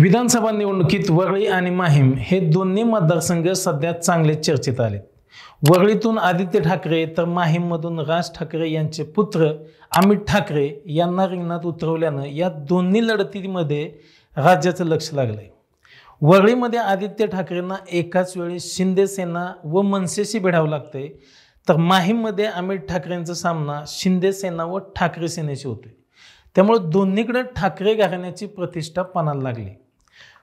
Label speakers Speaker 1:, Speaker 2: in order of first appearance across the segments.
Speaker 1: विधानसभा निवडणुकीत वरळी आणि माहीम हे दोन्ही मतदारसंघ सध्या चांगले चर्चेत आले वरळीतून आदित्य ठाकरे तर माहीममधून राज ठाकरे यांचे पुत्र अमित ठाकरे यांना रिंगणात उतरवल्यानं या दोन्ही लढतीमध्ये राज्याचं लक्ष लागलंय वरळीमध्ये आदित्य ठाकरेंना एकाच वेळी शिंदेसेना व मनसेशी भिडावं लागते तर माहीममध्ये अमित ठाकरेंचा सामना शिंदेसेना व ठाकरे सेनेशी होतोय त्यामुळे दोन्हीकडे ठाकरे घराण्याची प्रतिष्ठा पणाला लागली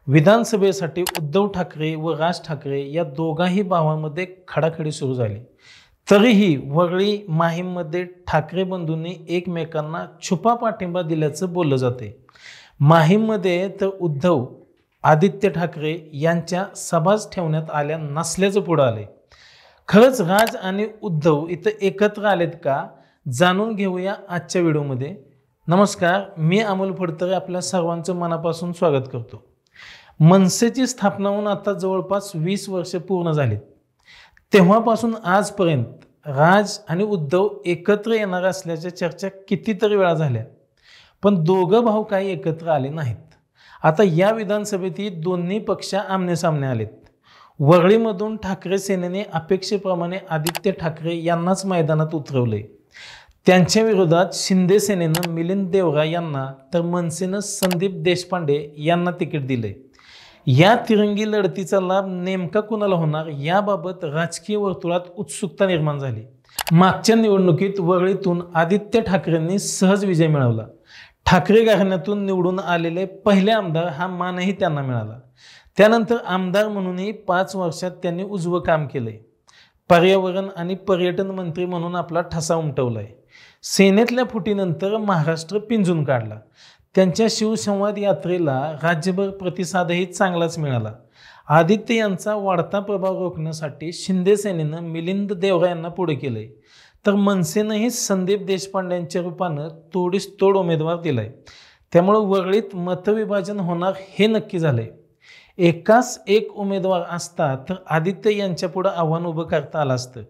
Speaker 1: विधानसभेसाठी उद्धव ठाकरे व राज ठाकरे या दोघाही भावांमध्ये खडाखडी सुरू झाली तरीही वगळी माहीममध्ये ठाकरे बंधूंनी एकमेकांना छुपा पाठिंबा दिल्याचं बोललं जाते माहीममध्ये तर उद्धव आदित्य ठाकरे यांच्या सभाच ठेवण्यात आल्या नसल्याचं पुढं आले खरंच राज आणि उद्धव इथं एकत्र आलेत का जाणून घेऊया आजच्या व्हिडिओमध्ये नमस्कार मी अमोल फडतरे आपल्या सर्वांचं मनापासून स्वागत करतो मनसेची स्थापना होऊन आता जवळपास वीस वर्ष पूर्ण झाली तेव्हापासून आजपर्यंत राज आणि उद्धव एकत्र येणार असल्याच्या चर्चा कितीतरी वेळा झाल्या पण दोघं भाऊ काही एकत्र आले नाहीत आता या विधानसभेतही दोन्ही पक्ष आमनेसामने आलेत वरळीमधून ठाकरे सेनेने अपेक्षेप्रमाणे आदित्य ठाकरे यांनाच मैदानात उतरवले त्यांच्या विरोधात शिंदे सेनेनं मिलिंद देवरा यांना तर मनसेनं संदीप देशपांडे यांना तिकीट दिले या तिरंगी लढतीचा लाभ नेमका कुणाला होणार याबाबत राजकीय वर्तुळात उत्सुकता निर्माण झाली मागच्या निवडणुकीत वगळीतून आदित्य ठाकरेंनी सहज विजय मिळवला ठाकरे घराण्यातून निवडून आलेले पहिले आमदार हा मानही त्यांना मिळाला त्यानंतर आमदार म्हणूनही पाच वर्षात त्यांनी उजवं काम केलंय पर्यावरण आणि पर्यटन मंत्री म्हणून आपला ठसा उमटवलाय सेनेतल्या फुटीनंतर महाराष्ट्र पिंजून काढला त्यांच्या शिवसंवाद यात्रेला राज्यभर प्रतिसादही चांगलाच मिळाला आदित्य यांचा वाढता प्रभाव रोखण्यासाठी शिंदे सेनेनं मिलिंद देवरा यांना पुढे केलं तर मनसेनंही संदीप देशपांड्यांच्या रूपानं तोडीस तोड उमेदवार दिलाय त्यामुळे वगळीत मतविभाजन होणार हे नक्की झालंय एकाच एक उमेदवार असता तर आदित्य यांच्यापुढं आव्हान उभं करता आलं असतं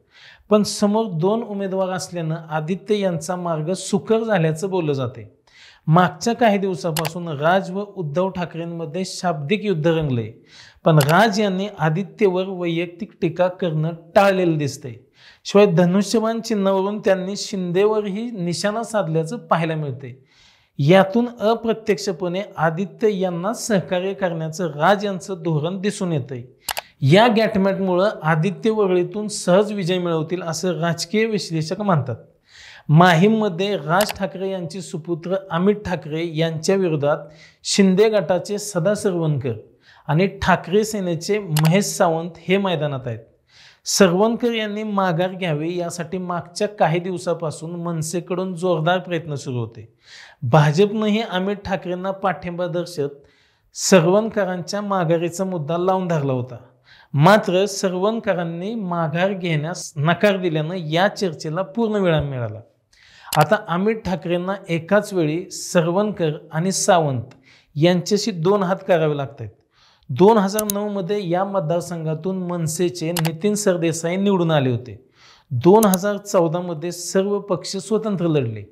Speaker 1: पण समोर दोन उमेदवार असल्यानं आदित्य यांचा मार्ग सुकर झाल्याचं बोललं जाते मागच्या काही दिवसापासून राज व उद्धव ठाकरेंमध्ये शाब्दिक युद्ध रंगले पण राज यांनी आदित्यवर वैयक्तिक टीका करणं टाळलेलं दिसते शिवाय धनुष्यबाण चिन्हावरून त्यांनी शिंदेवरही निशाणा साधल्याचं पाहायला मिळते यातून अप्रत्यक्षपणे आदित्य यांना सहकार्य करण्याचं राज यांचं धोरण दिसून येतंय या गॅटमॅटमुळं आदित्य वगळीतून सहज विजय मिळवतील असं राजकीय विश्लेषक मानतात माहीममध्ये राज ठाकरे यांचे सुपुत्र अमित ठाकरे यांच्या विरोधात शिंदे गटाचे सदासरवणकर आणि ठाकरे सेनेचे महेश सावंत हे मैदानात आहेत सरवणकर यांनी माघार घ्यावी यासाठी मागच्या काही दिवसापासून मनसेकडून जोरदार प्रयत्न सुरू होते भाजपनंही अमित ठाकरेंना पाठिंबा दर्शत सरवणकरांच्या माघारीचा मुद्दा लावून धरला होता मात्र सरवणकरांनी माघार घेण्यास नकार दिल्यानं या चर्चेला पूर्ण विराम मिळाला आता अमित ठाकरेंना एकाच वेळी सरवणकर आणि सावंत यांच्याशी दोन हात करावे लागत आहेत दोन हजार नऊमध्ये या मतदारसंघातून मनसेचे नितीन सरदेसाई निवडून आले होते दोन हजार चौदामध्ये सर्व पक्ष स्वतंत्र लढले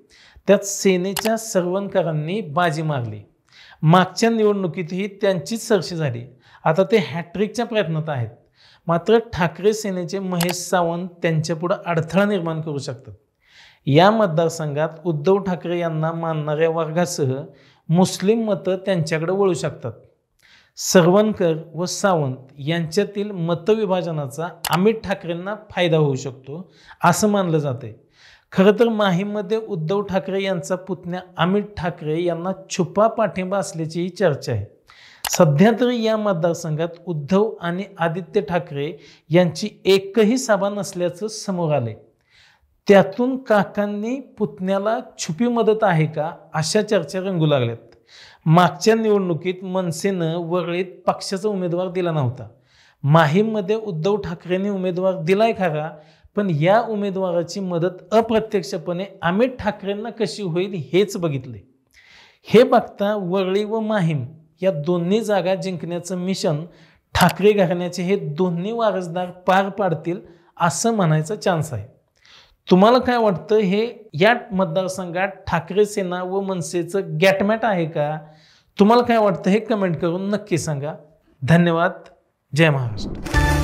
Speaker 1: त्यात सेनेच्या सरवणकरांनी बाजी मारली मागच्या निवडणुकीतही त्यांचीच सरशी झाली आता ते हॅट्रिकच्या प्रयत्नात आहेत मात्र ठाकरे सेनेचे महेश सावंत त्यांच्यापुढं अडथळा निर्माण करू शकतात या मतदारसंघात उद्धव ठाकरे यांना मानणाऱ्या वर्गासह मुस्लिम मतं त्यांच्याकडे वळू शकतात सरवणकर व सावंत यांच्यातील मतविभाजनाचा अमित ठाकरेंना फायदा होऊ शकतो असं मानलं जाते खरं तर माहीमध्ये उद्धव ठाकरे यांचा पुतण्या अमित ठाकरे यांना छुपा पाठिंबा असल्याचीही चर्चा आहे सध्या तरी या मतदारसंघात उद्धव आणि आदित्य ठाकरे यांची एकही सभा नसल्याचं समोर आले त्यातून काकांनी पुतण्याला छुपी मदत आहे का अशा चर्चा रंगू लागल्यात मागच्या निवडणुकीत मनसेनं वरळीत पक्षाचा उमेदवार दिला नव्हता माहीममध्ये उद्धव ठाकरेंनी उमेदवार दिलाय खरा पण या उमेदवाराची मदत अप्रत्यक्षपणे अमित ठाकरेंना कशी होईल हेच बघितले हे बघता वरळी व माहीम या दोन्ही जागा जिंकण्याचं मिशन ठाकरे घराण्याचे हे दोन्ही वारसदार पार पाडतील असं म्हणायचा चान्स आहे तुम्हाला काय वाटतं हे या मतदारसंघात ठाकरे सेना व मनसेचं गॅटमॅट आहे का तुम्हाला काय वाटतं हे कमेंट करून नक्की सांगा धन्यवाद जय महाराष्ट्र